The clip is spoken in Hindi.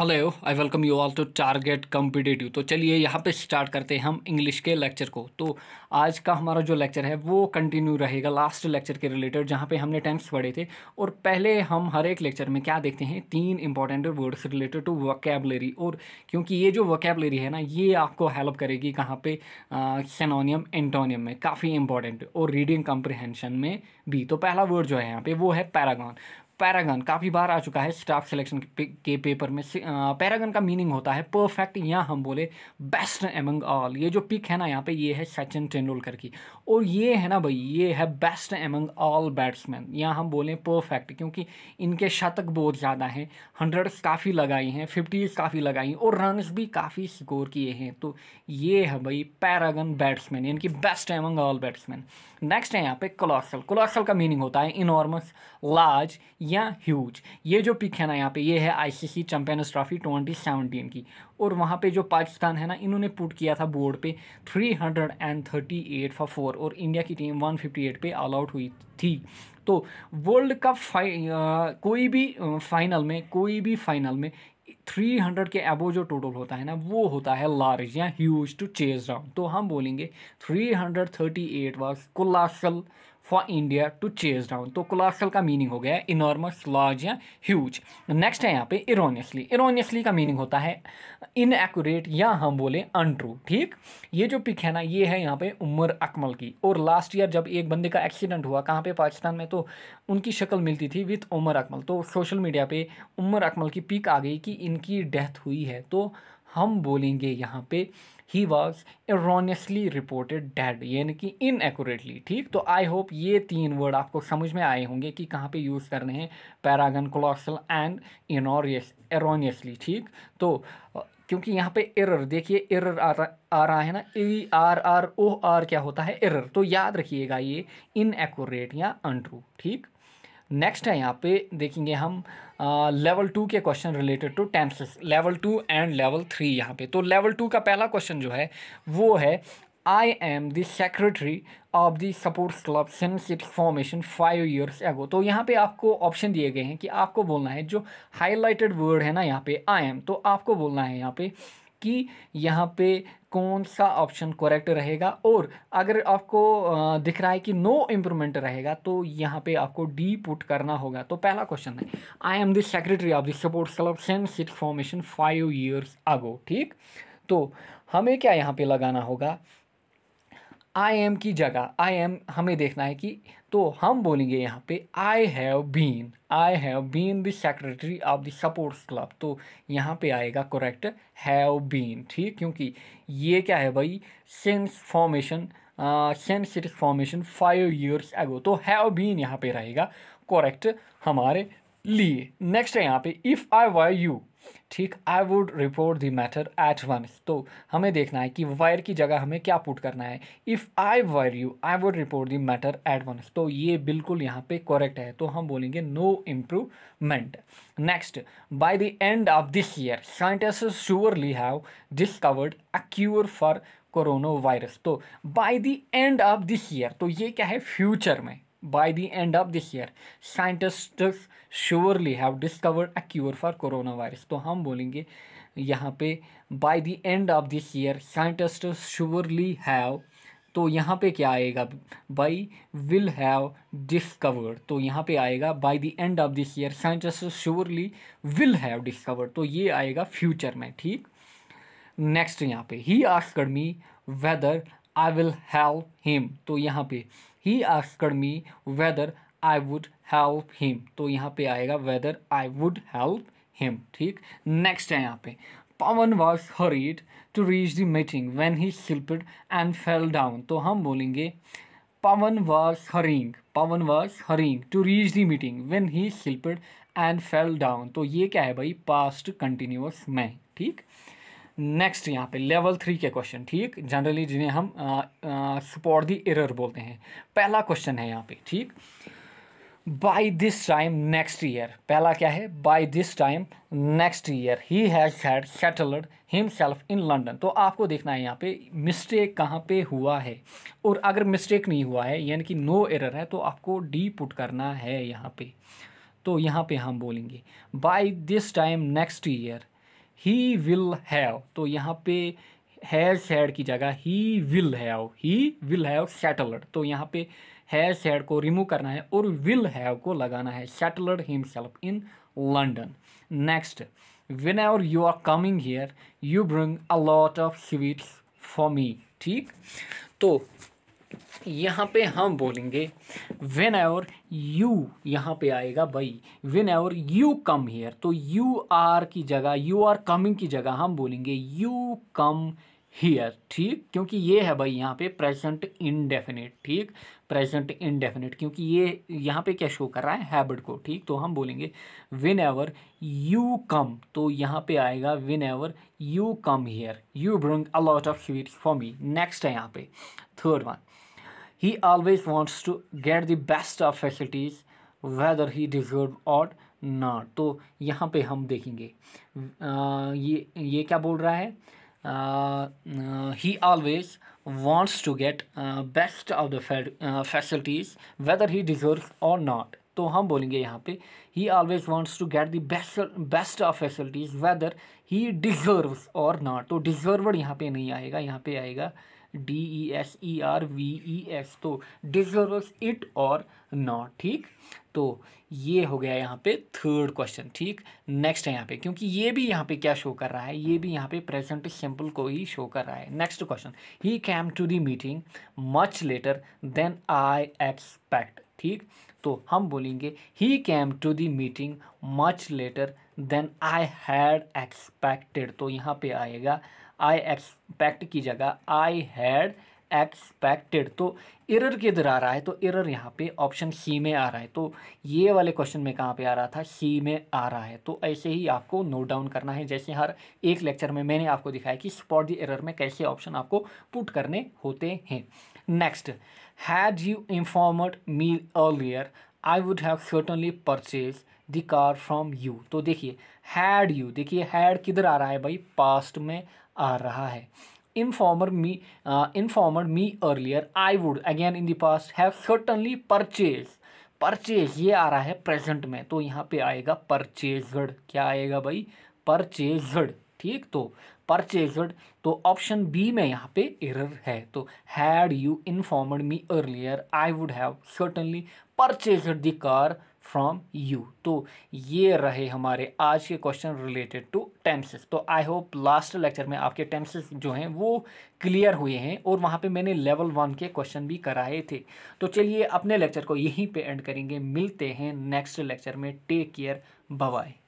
hello I welcome you all to target competitive तो चलिए यहाँ पे स्टार्ट करते हैं हम इंग्लिश के लेक्चर को तो आज का हमारा जो लेक्चर है वो कंटिन्यू रहेगा लास्ट लेक्चर के रिलेटेड जहाँ पे हमने टेंथ पढ़े थे और पहले हम हर एक लेक्चर में क्या देखते हैं तीन important words related to vocabulary और क्योंकि ये जो वकेबलरी है ना ये आपको हेल्प करेगी कहाँ पे सेनोनियम एंटोनियम में काफ़ी इंपॉर्टेंट और रीडिंग कंप्रिहेंशन में भी तो पहला वर्ड जो है यहाँ पे वो है पैरागॉन पैरागन काफ़ी बार आ चुका है स्टाफ सिलेक्शन के, के पेपर में पैरागन का मीनिंग होता है परफेक्ट या हम बोले बेस्ट एमंग ऑल ये जो पिक है ना यहाँ पे ये है सचिन तेंदुलकर की और ये है ना भाई ये है बेस्ट एमंग ऑल बैट्समैन या हम बोलें परफेक्ट क्योंकि इनके शतक बहुत ज़्यादा हैं हंड्रेड्स काफ़ी लगाई हैं फिफ्टीज़ काफ़ी लगाई और रनस भी काफ़ी स्कोर किए हैं तो ये है भाई पैरागन बैट्समैन यानी कि best among all batsman next है यहाँ पे कोलॉसल कोलॉसल का मीनिंग होता है इनॉर्मस लार्ज या ह्यूज ये जो पिक है ना यहाँ पे ये है ICC champions trophy twenty seventeen की और वहाँ पे जो पाकिस्तान है ना इन्होंने पुट किया था बोर्ड पे एट फॉर फोर और इंडिया की टीम वन फिफ्टी एट पर ऑल आउट हुई थी तो वर्ल्ड कप फाइ कोई भी फाइनल में कोई भी फाइनल में थ्री हंड्रेड के एबो जो टोटल होता है ना वो होता है लार्ज या ह्यूज टू चेज राउंड तो हम बोलेंगे three hundred thirty eight was colossal for India to chase down तो कोलासल का मीनिंग हो गया इनॉर्मस लार्ज या ह्यूज नेक्स्ट है यहाँ पे इरोनियसली इरोनियसली का मीनिंग होता है इनएक्यूरेट या हम बोले अनट्रू ठीक ये जो पिक है ना ये है यहाँ पे उमर अकमल की और लास्ट ईयर जब एक बंदे का एक्सीडेंट हुआ कहाँ पे पाकिस्तान में तो उनकी शक्ल मिलती थी विथ उमर अकमल तो सोशल मीडिया पर उमर अकमल की पिक आ गई कि इनकी डेथ हुई है तो हम बोलेंगे यहाँ पे he was erroneously reported dead यानी कि इनएक्यूरेटली ठीक तो आई होप ये तीन वर्ड आपको समझ में आए होंगे कि कहाँ पे यूज़ करने हैं paragon colossal and enormous erroneously ठीक तो क्योंकि यहाँ पे एरर देखिए एरर आ रहा आ रहा है ना E R R O R क्या होता है एरर तो याद रखिएगा ये इनएकोरेट या अनट्रू ठीक नेक्स्ट है यहाँ पे देखेंगे हम लेवल टू के question related to tenses level two and level three यहाँ पे तो लेवल टू का पहला क्वेश्चन जो है वो है I am the secretary of the sports club since its formation five years ago तो यहाँ पे आपको ऑप्शन दिए गए हैं कि आपको बोलना है जो हाईलाइटेड वर्ड है ना यहाँ पे आई एम तो आपको बोलना है यहाँ पे कि यहाँ पे कौन सा ऑप्शन करेक्ट रहेगा और अगर आपको दिख रहा है कि नो इम्प्रूवमेंट रहेगा तो यहाँ पे आपको डी पुट करना होगा तो पहला क्वेश्चन है I am the secretary of the sports club since it formation five years ago ठीक तो हमें क्या यहाँ पे लगाना होगा आई एम की जगह आई एम हमें देखना है कि तो हम बोलेंगे यहाँ पे I have been I have been the secretary of the sports club तो यहाँ पे आएगा करेक्ट हैव बीन ठीक क्योंकि ये क्या है भाई since formation since it formation five years ago तो हैव बीन यहाँ पे रहेगा करेक्ट हमारे लिए नेक्स्ट है यहाँ पे इफ़ आई वाई यू ठीक I would report the matter at once तो हमें देखना है कि वायर की जगह हमें क्या पुट करना है if I were you I would report the matter at once तो ये बिल्कुल यहाँ पे करेक्ट है तो हम बोलेंगे no improvement next by the end of this year scientist surely have discovered a cure for corona virus तो by the end of this year तो ये क्या है फ्यूचर में by the end of this year scientist surely have discovered a cure for corona virus तो हम बोलेंगे यहाँ पे by the end of this year scientist surely have तो यहाँ पे क्या आएगा बाई विल हैव डिस्कवर्ड तो यहाँ पे आएगा by the end of this year scientist surely will have discovered तो ये आएगा फ्यूचर में ठीक नेक्स्ट यहाँ पे he asked me whether I will have him तो यहाँ पे he asked me whether I would help him तो यहाँ पे आएगा whether I would help him ठीक नेक्स्ट है यहाँ पे Pawan was hurried to reach the meeting when he slipped and fell down तो हम बोलेंगे Pawan was hurrying Pawan was hurrying to reach the meeting when he slipped and fell down तो ये क्या है भाई पास्ट कंटिन्यूस में ठीक नेक्स्ट यहाँ पे लेवल थ्री के क्वेश्चन ठीक जनरली जिन्हें हम सपोर्ट दी एरर बोलते हैं पहला क्वेश्चन है यहाँ पे ठीक by this time next year पहला क्या है by this time next year he has had settled self in London तो आपको देखना है यहाँ पे मिस्टेक कहाँ पे हुआ है और अगर मिस्टेक नहीं हुआ है यानी कि नो एरर है तो आपको डी पुट करना है यहाँ पे तो यहाँ पे हम बोलेंगे by this time next year he will have तो यहाँ पे हैज हैड की जगह he will have he will have settled तो यहाँ पे हैज हैड को रिमूव करना है और विल हैव को लगाना है settled himself in London next whenever you are coming here you bring a lot of sweets for me ठीक तो यहाँ पे हम बोलेंगे वेन एवर यू यहाँ पे आएगा भाई whenever you come here तो यू आर की जगह यू आर कमिंग की जगह हम बोलेंगे यू कम हीयर ठीक क्योंकि ये है भाई यहाँ पे प्रेजेंट इनडेफिनेट ठीक प्रेजेंट इनडेफिनेट क्योंकि ये यहाँ पे क्या शो कर रहा है हैबिट को ठीक तो हम बोलेंगे विन एवर यू कम तो यहाँ पे आएगा whenever you come here you bring a lot of sweets for me next है यहाँ पे third one he always wants to get the best of facilities whether he deserve और नॉट तो यहाँ पे हम देखेंगे आ, ये ये क्या बोल रहा है Uh, uh, he always wants to get uh, best of the uh, facilities whether he deserves or not तो हम बोलेंगे यहाँ पे he always wants to get the best best of facilities whether he deserve और नॉट तो डिज़र्वड यहाँ पे नहीं आएगा यहाँ पे आएगा uh, D E S E R V E S तो डिजर्व इट और नॉट ठीक तो ये हो गया यहाँ पे थर्ड क्वेश्चन ठीक नेक्स्ट है यहाँ पे क्योंकि ये भी यहाँ पे क्या शो कर रहा है ये भी यहाँ पे प्रेजेंट सिंपल को ही शो कर रहा है next question he came to the meeting much later than I expect ठीक तो हम बोलेंगे he came to the meeting much later than I had expected तो यहाँ पे आएगा आई एक्सपेक्ट की जगह आई हैड एक्सपेक्टेड तो एरर किधर आ रहा है तो एरर यहाँ पे ऑप्शन सी में आ रहा है तो ये वाले क्वेश्चन में कहाँ पे आ रहा था सी में आ रहा है तो ऐसे ही आपको नोट डाउन करना है जैसे हर एक लेक्चर में मैंने आपको दिखाया कि स्पॉट दी एरर में कैसे ऑप्शन आपको पुट करने होते हैं next had you informed me earlier I would have certainly purchase the car from you तो देखिए हैड यू देखिए हैड किधर आ रहा है भाई पास्ट में आ रहा है informed me informed me earlier I would again in the past have certainly purchase purchase ये आ रहा है प्रेजेंट में तो यहाँ पे आएगा परचेजड क्या आएगा भाई परचेजड ठीक तो परचेजड तो ऑप्शन बी में यहाँ पे एरर है तो had you informed me earlier I would have certainly purchased the car from you तो ये रहे हमारे आज के क्वेश्चन रिलेटेड टू टेंसेस तो आई होप लास्ट लेक्चर में आपके टेंसेस जो हैं वो क्लियर हुए हैं और वहाँ पे मैंने लेवल वन के क्वेश्चन भी कराए थे तो चलिए अपने लेक्चर को यहीं पे एंड करेंगे मिलते हैं नेक्स्ट लेक्चर में टेक केयर बाय